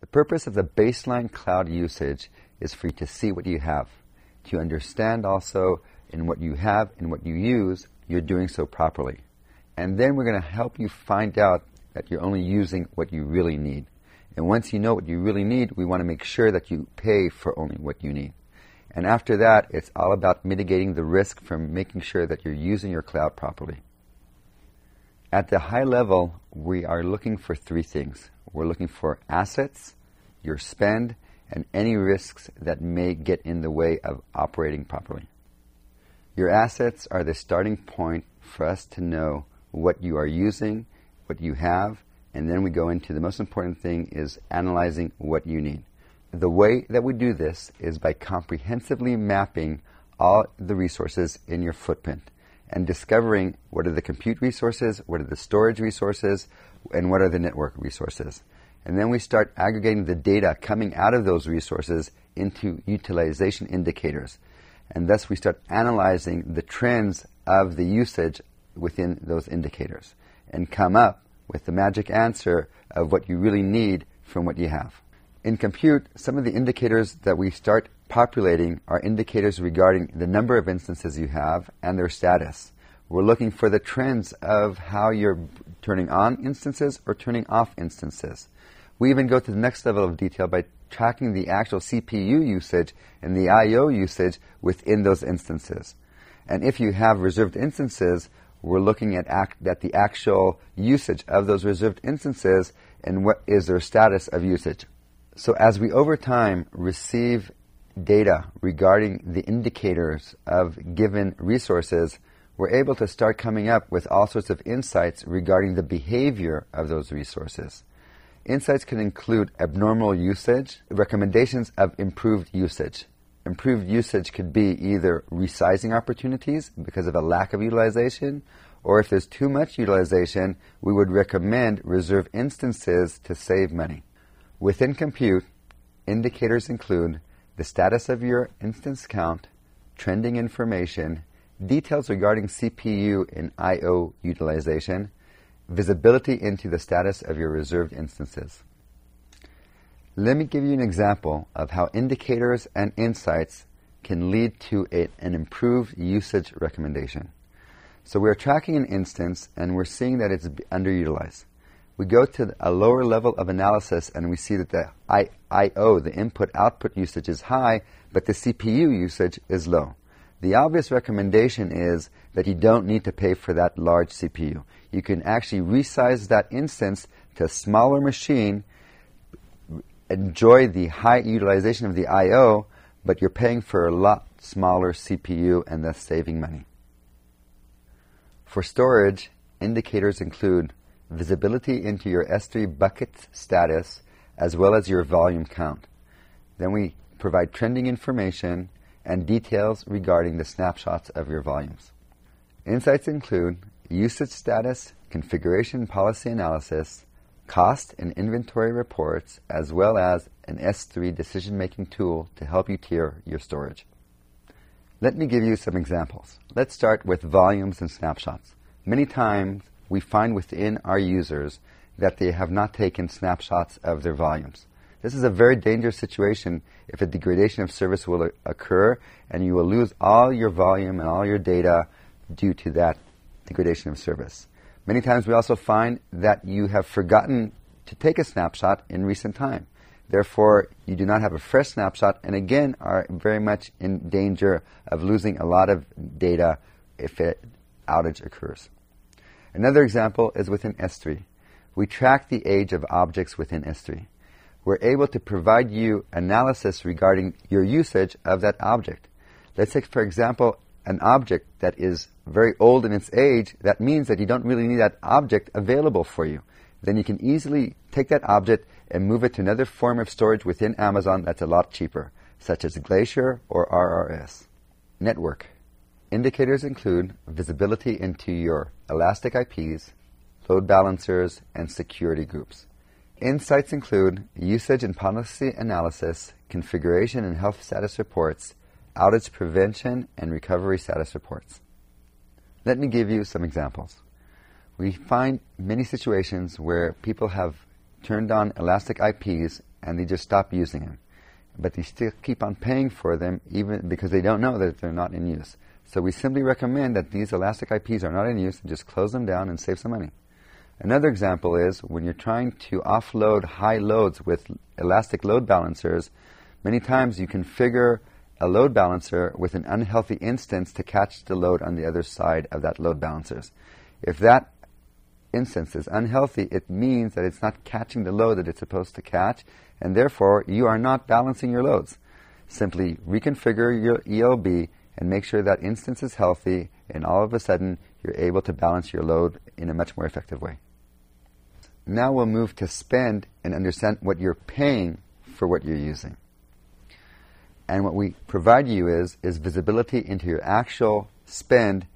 The purpose of the baseline cloud usage is for you to see what you have, to understand also in what you have and what you use, you're doing so properly. And then we're going to help you find out that you're only using what you really need. And once you know what you really need, we want to make sure that you pay for only what you need. And after that, it's all about mitigating the risk from making sure that you're using your cloud properly. At the high level, we are looking for three things. We're looking for assets, your spend, and any risks that may get in the way of operating properly. Your assets are the starting point for us to know what you are using, what you have, and then we go into the most important thing is analyzing what you need. The way that we do this is by comprehensively mapping all the resources in your footprint and discovering what are the compute resources, what are the storage resources, and what are the network resources. And then we start aggregating the data coming out of those resources into utilization indicators. And thus we start analyzing the trends of the usage within those indicators and come up with the magic answer of what you really need from what you have. In compute, some of the indicators that we start populating are indicators regarding the number of instances you have and their status. We're looking for the trends of how you're turning on instances or turning off instances. We even go to the next level of detail by tracking the actual CPU usage and the I.O. usage within those instances. And if you have reserved instances, we're looking at, act, at the actual usage of those reserved instances and what is their status of usage. So as we over time receive data regarding the indicators of given resources, we're able to start coming up with all sorts of insights regarding the behavior of those resources. Insights can include abnormal usage, recommendations of improved usage. Improved usage could be either resizing opportunities because of a lack of utilization, or if there's too much utilization, we would recommend reserve instances to save money. Within compute, indicators include the status of your instance count, trending information, details regarding CPU and I.O. utilization, visibility into the status of your reserved instances. Let me give you an example of how indicators and insights can lead to a, an improved usage recommendation. So we're tracking an instance and we're seeing that it's underutilized. We go to a lower level of analysis and we see that the I.O., the input-output usage is high, but the CPU usage is low. The obvious recommendation is that you don't need to pay for that large CPU. You can actually resize that instance to a smaller machine, enjoy the high utilization of the I.O., but you're paying for a lot smaller CPU and thus saving money. For storage, indicators include visibility into your S3 bucket's status as well as your volume count. Then we provide trending information and details regarding the snapshots of your volumes. Insights include usage status, configuration policy analysis, cost and inventory reports, as well as an S3 decision making tool to help you tier your storage. Let me give you some examples. Let's start with volumes and snapshots. Many times we find within our users that they have not taken snapshots of their volumes. This is a very dangerous situation if a degradation of service will occur and you will lose all your volume and all your data due to that degradation of service. Many times we also find that you have forgotten to take a snapshot in recent time. Therefore, you do not have a fresh snapshot and again are very much in danger of losing a lot of data if an outage occurs. Another example is within S3. We track the age of objects within S3 we're able to provide you analysis regarding your usage of that object. Let's take, for example, an object that is very old in its age. That means that you don't really need that object available for you. Then you can easily take that object and move it to another form of storage within Amazon that's a lot cheaper, such as Glacier or RRS. Network. Indicators include visibility into your elastic IPs, load balancers, and security groups. Insights include usage and policy analysis, configuration and health status reports, outage prevention, and recovery status reports. Let me give you some examples. We find many situations where people have turned on elastic IPs and they just stop using them. But they still keep on paying for them even because they don't know that they're not in use. So we simply recommend that these elastic IPs are not in use and just close them down and save some money. Another example is when you're trying to offload high loads with elastic load balancers, many times you configure a load balancer with an unhealthy instance to catch the load on the other side of that load balancers. If that instance is unhealthy, it means that it's not catching the load that it's supposed to catch, and therefore you are not balancing your loads. Simply reconfigure your ELB and make sure that instance is healthy, and all of a sudden you're able to balance your load in a much more effective way. Now we'll move to spend and understand what you're paying for what you're using. And what we provide you is, is visibility into your actual spend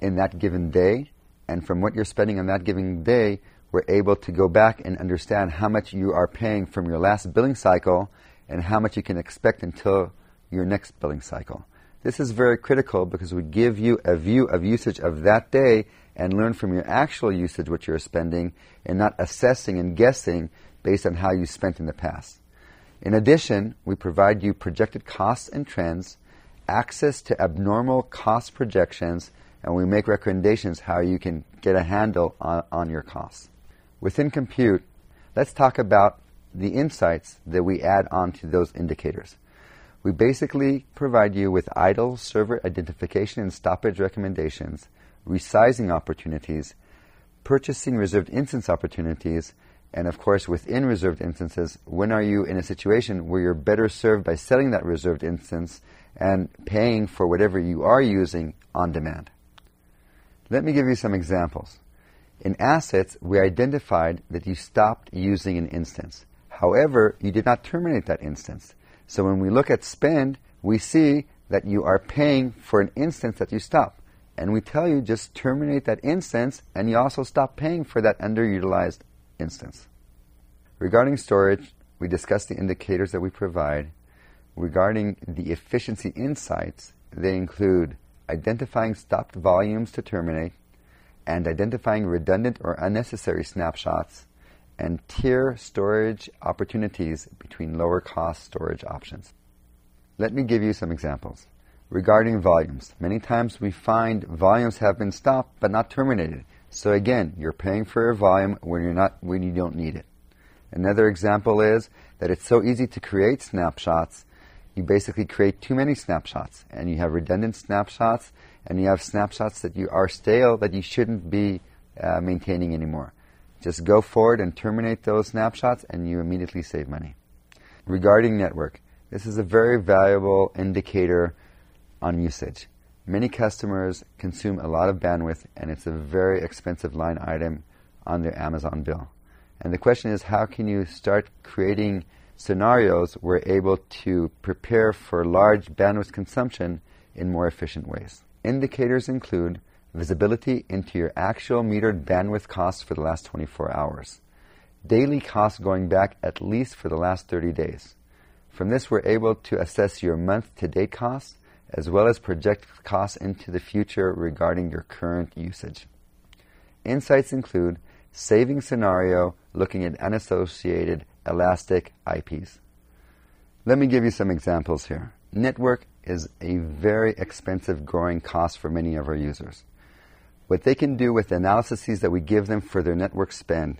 in that given day. And from what you're spending on that given day, we're able to go back and understand how much you are paying from your last billing cycle and how much you can expect until your next billing cycle. This is very critical because we give you a view of usage of that day and learn from your actual usage what you're spending and not assessing and guessing based on how you spent in the past. In addition, we provide you projected costs and trends, access to abnormal cost projections, and we make recommendations how you can get a handle on, on your costs. Within Compute, let's talk about the insights that we add onto those indicators. We basically provide you with idle server identification and stoppage recommendations resizing opportunities, purchasing reserved instance opportunities, and of course, within reserved instances, when are you in a situation where you're better served by selling that reserved instance and paying for whatever you are using on demand? Let me give you some examples. In assets, we identified that you stopped using an instance. However, you did not terminate that instance. So when we look at spend, we see that you are paying for an instance that you stopped and we tell you just terminate that instance and you also stop paying for that underutilized instance. Regarding storage, we discuss the indicators that we provide. Regarding the efficiency insights, they include identifying stopped volumes to terminate and identifying redundant or unnecessary snapshots and tier storage opportunities between lower cost storage options. Let me give you some examples regarding volumes. Many times we find volumes have been stopped but not terminated. So again, you're paying for a volume when you're not when you don't need it. Another example is that it's so easy to create snapshots. You basically create too many snapshots and you have redundant snapshots and you have snapshots that you are stale that you shouldn't be uh, maintaining anymore. Just go forward and terminate those snapshots and you immediately save money. Regarding network, this is a very valuable indicator on usage. Many customers consume a lot of bandwidth, and it's a very expensive line item on their Amazon bill. And the question is, how can you start creating scenarios where are able to prepare for large bandwidth consumption in more efficient ways? Indicators include visibility into your actual metered bandwidth costs for the last 24 hours, daily costs going back at least for the last 30 days. From this, we're able to assess your month to date costs as well as project costs into the future regarding your current usage. Insights include saving scenario looking at unassociated elastic IPs. Let me give you some examples here. Network is a very expensive growing cost for many of our users. What they can do with the analyses that we give them for their network spend,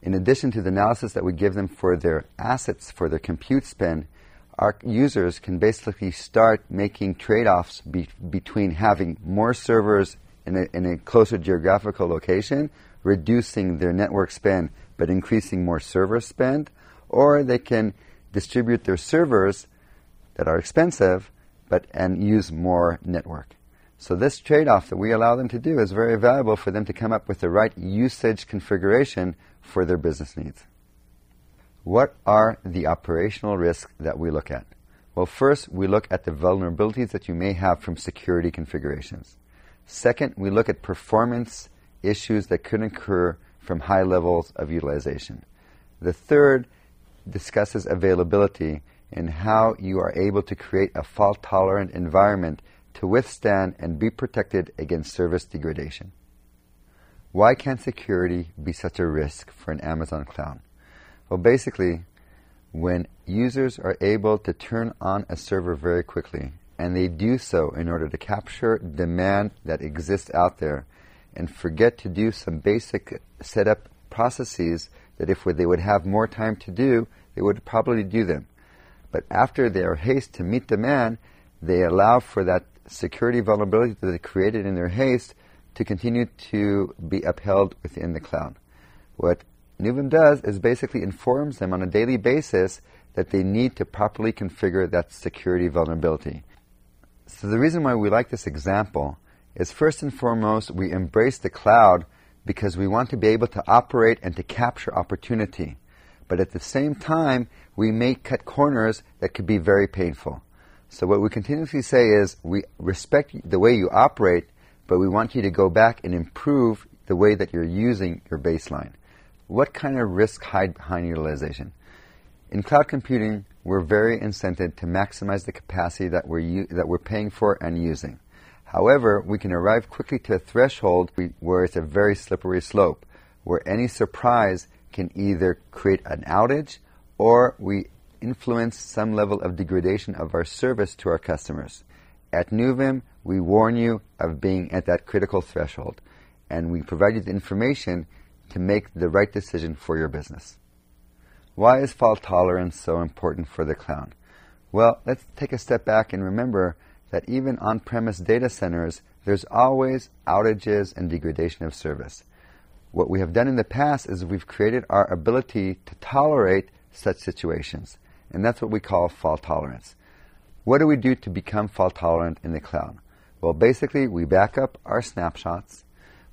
in addition to the analysis that we give them for their assets, for their compute spend, our users can basically start making trade-offs be- between having more servers in a, in a closer geographical location, reducing their network spend but increasing more server spend, or they can distribute their servers that are expensive but and use more network. So this trade-off that we allow them to do is very valuable for them to come up with the right usage configuration for their business needs. What are the operational risks that we look at? Well, first, we look at the vulnerabilities that you may have from security configurations. Second, we look at performance issues that could occur from high levels of utilization. The third discusses availability and how you are able to create a fault tolerant environment to withstand and be protected against service degradation. Why can security be such a risk for an Amazon cloud? Well, basically, when users are able to turn on a server very quickly, and they do so in order to capture demand that exists out there, and forget to do some basic setup processes that if they would have more time to do, they would probably do them. But after their haste to meet demand, they allow for that security vulnerability that they created in their haste to continue to be upheld within the cloud. What Newman does is basically informs them on a daily basis that they need to properly configure that security vulnerability. So the reason why we like this example is first and foremost, we embrace the cloud because we want to be able to operate and to capture opportunity. But at the same time, we may cut corners that could be very painful. So what we continuously say is we respect the way you operate, but we want you to go back and improve the way that you're using your baseline. What kind of risk hide behind utilization? In cloud computing, we're very incented to maximize the capacity that we're, that we're paying for and using. However, we can arrive quickly to a threshold where it's a very slippery slope, where any surprise can either create an outage or we influence some level of degradation of our service to our customers. At Nuvim, we warn you of being at that critical threshold, and we provide you the information to make the right decision for your business. Why is fault tolerance so important for the cloud? Well, let's take a step back and remember that even on premise data centers, there's always outages and degradation of service. What we have done in the past is we've created our ability to tolerate such situations, and that's what we call fault tolerance. What do we do to become fault tolerant in the cloud? Well, basically, we back up our snapshots,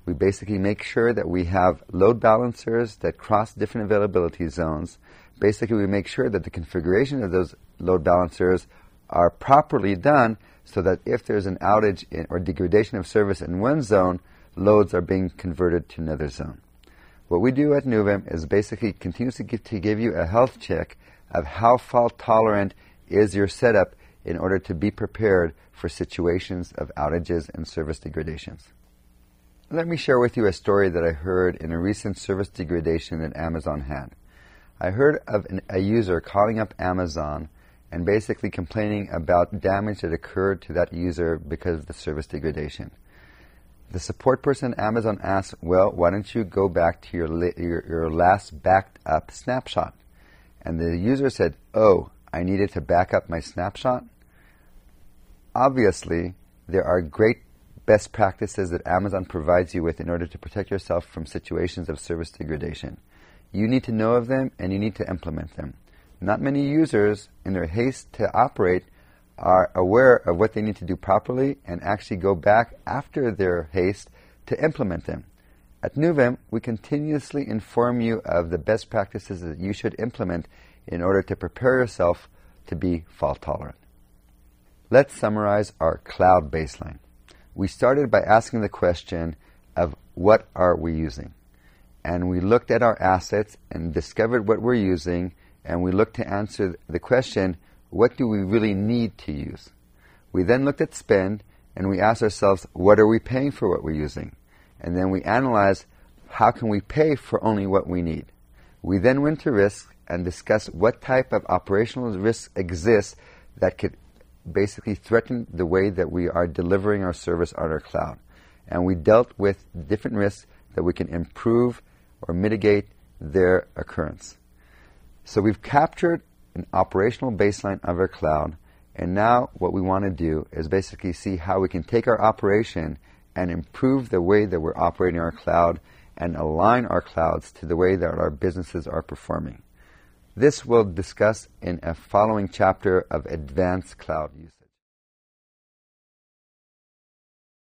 we basically make sure that we have load balancers that cross different availability zones. Basically, we make sure that the configuration of those load balancers are properly done so that if there's an outage in, or degradation of service in one zone, loads are being converted to another zone. What we do at Nuvem is basically continuously give, to give you a health check of how fault tolerant is your setup in order to be prepared for situations of outages and service degradations. Let me share with you a story that I heard in a recent service degradation that Amazon had. I heard of an, a user calling up Amazon and basically complaining about damage that occurred to that user because of the service degradation. The support person at Amazon asked, Well, why don't you go back to your, your, your last backed up snapshot? And the user said, Oh, I needed to back up my snapshot? Obviously, there are great best practices that Amazon provides you with in order to protect yourself from situations of service degradation. You need to know of them and you need to implement them. Not many users, in their haste to operate, are aware of what they need to do properly and actually go back after their haste to implement them. At Nuvem, we continuously inform you of the best practices that you should implement in order to prepare yourself to be fault tolerant. Let's summarize our cloud baseline we started by asking the question of what are we using? And we looked at our assets and discovered what we're using, and we looked to answer the question, what do we really need to use? We then looked at spend and we asked ourselves, what are we paying for what we're using? And then we analyzed, how can we pay for only what we need? We then went to risk and discussed what type of operational risks exist that could basically threatened the way that we are delivering our service on our cloud. And we dealt with different risks that we can improve or mitigate their occurrence. So we've captured an operational baseline of our cloud, and now what we want to do is basically see how we can take our operation and improve the way that we're operating our cloud and align our clouds to the way that our businesses are performing. This we'll discuss in a following chapter of Advanced Cloud Usage.